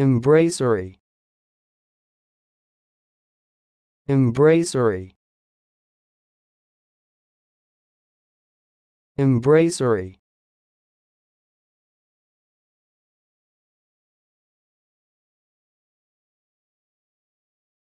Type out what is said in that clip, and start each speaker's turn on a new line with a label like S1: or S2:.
S1: Embracery. Embracery. Embracery.